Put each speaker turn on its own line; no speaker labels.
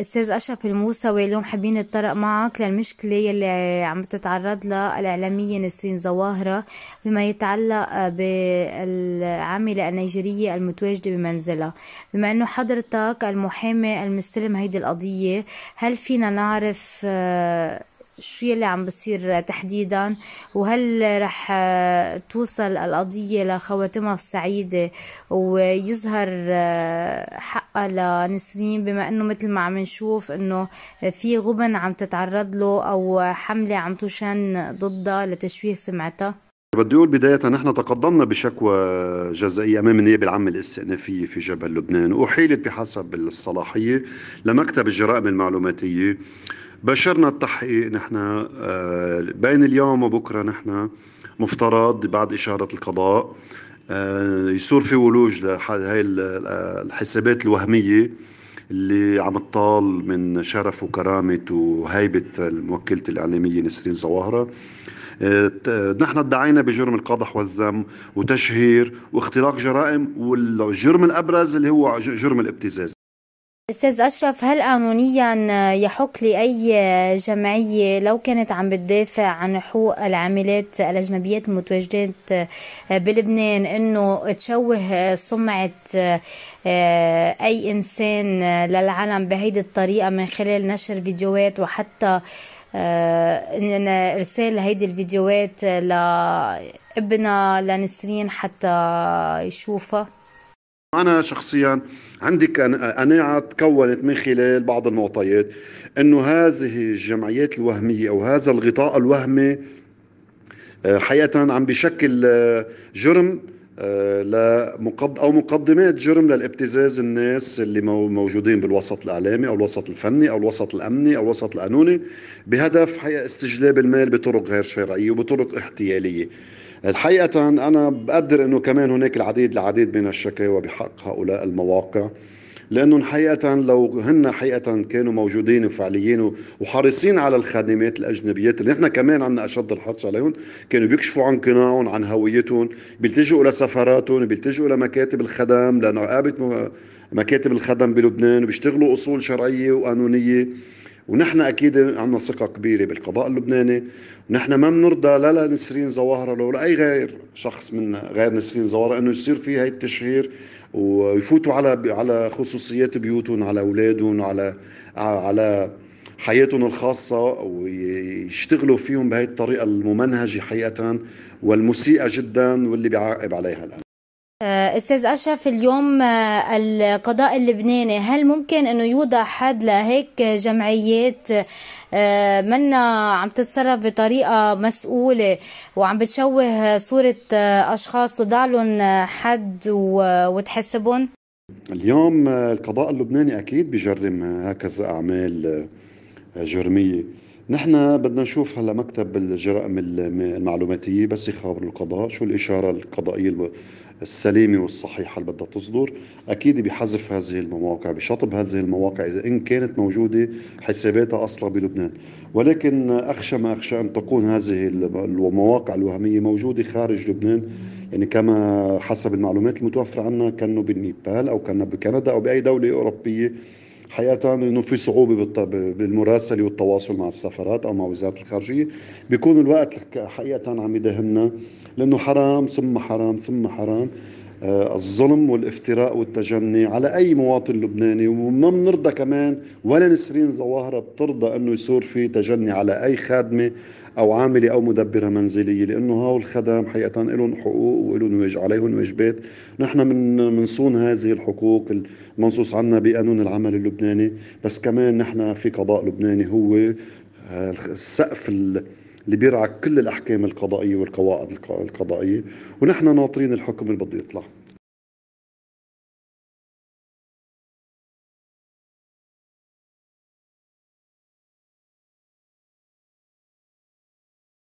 استاذ اشرف الموسوي اليوم حابين نتطرق معك للمشكله يلي عم تتعرض لها الاعلاميه نسرين زواهره بما يتعلق بالعامله النيجيريه المتواجده بمنزلها بما انه حضرتك المحامي المستلم هيدي القضيه هل فينا نعرف شو يلي عم بصير تحديدا وهل رح آه، توصل القضية لخواتمها السعيدة ويظهر آه، حقها لنسرين بما انه مثل ما عم نشوف انه في غبن عم تتعرض له او حملة عم تشن ضدها لتشويه سمعتها
بدي اقول بدايه نحن تقدمنا بشكوى جزائيه امام النيابه العامه الاستئنافيه في جبل لبنان واحيلت بحسب الصلاحيه لمكتب الجرائم المعلوماتيه بشرنا التحقيق نحن آه، بين اليوم وبكره نحن مفترض بعد إشارة القضاء آه، يصير في ولوج لهي آه، الحسابات الوهمية اللي عم تطال من شرف وكرامة وهيبة الموكلة الإعلامية نسرين زواهرة نحن ادعينا بجرم القدح والذم وتشهير واختراق جرائم والجرم الأبرز اللي هو جرم الابتزاز
استاذ اشرف هل قانونيا يحق لاي جمعيه لو كانت عم بتدافع عن حقوق العاملات الاجنبيات المتواجدات بلبنان انه تشوه سمعه آه، اي انسان للعالم بهيدي الطريقه من خلال نشر فيديوهات وحتى آه، اننا ارسال هيدي الفيديوهات لابنها لنسرين حتى
يشوفها أنا شخصيا عندي قناعة تكونت من خلال بعض المعطيات أنه هذه الجمعيات الوهمية أو هذا الغطاء الوهمي آه، حقيقة عم بشكل آه، جرم آه، لمقد او مقدمات جرم للابتزاز الناس اللي موجودين بالوسط الاعلامي او الوسط الفني او الوسط الامني او الوسط القانوني بهدف حقيقه استجلاب المال بطرق غير شرعيه وبطرق احتياليه. الحقيقة أنا بقدر أنه كمان هناك العديد العديد من الشكاوى بحق هؤلاء المواقع لأنهم حقيقة لو هن حقيقة كانوا موجودين وفعليين وحريصين على الخادمات الأجنبيات اللي نحن كمان عندنا أشد الحرص عليهم كانوا بيكشفوا عن قناعهم عن هويتهم بيلتجئوا لسفاراتهم بيلتجئوا لمكاتب الخدم لنقابة مكاتب الخدم بلبنان وبيشتغلوا أصول شرعية وقانونية ونحن اكيد عندنا ثقه كبيره بالقضاء اللبناني ونحن ما بنرضى لا لنسرين زواهره لو لاي غير شخص من غير نسرين زواهره انه يصير في هاي التشهير ويفوتوا على على خصوصيات بيوتهم على اولادهم على على حياتهم الخاصة ويشتغلوا فيهم بهذه الطريقة الممنهجة حقيقة والمسيئة جدا واللي بيعاقب عليها الآن
استاذ اشرف اليوم آه، القضاء اللبناني هل ممكن انه يوضع حد لهيك جمعيات آه، منا عم تتصرف بطريقه مسؤوله وعم بتشوه صوره آه، اشخاص وضع لهم حد وتحسبهم
اليوم القضاء اللبناني اكيد بيجرم هكذا اعمال جرمية نحن بدنا نشوف هلا مكتب الجرائم المعلوماتية بس يخابر القضاء شو الإشارة القضائية السليمة والصحيحة اللي بدها تصدر أكيد بحذف هذه المواقع بشطب هذه المواقع إذا إن كانت موجودة حساباتها أصلا بلبنان ولكن أخشى ما أخشى أن تكون هذه المواقع الوهمية موجودة خارج لبنان يعني كما حسب المعلومات المتوفرة عنا كانوا بالنيبال أو كانوا بكندا أو بأي دولة أوروبية حقيقه انه في صعوبه بالمراسله والتواصل مع السفارات او مع وزاره الخارجيه بيكون الوقت حقيقه عم يدهمنا لانه حرام ثم حرام ثم حرام آه، الظلم والافتراء والتجني على أي مواطن لبناني وما بنرضى كمان ولا نسرين ظواهرة بترضى أنه يصير في تجني على أي خادمة أو عاملة أو مدبرة منزلية لأنه هول الخدم حقيقة لهم حقوق ولهم واج عليهم واجبات نحن من منصون هذه الحقوق المنصوص عنا بقانون العمل اللبناني بس كمان نحن في قضاء لبناني هو آه، السقف اللي بيرعى كل الاحكام القضائيه والقواعد القضائيه ونحن ناطرين الحكم اللي بده يطلع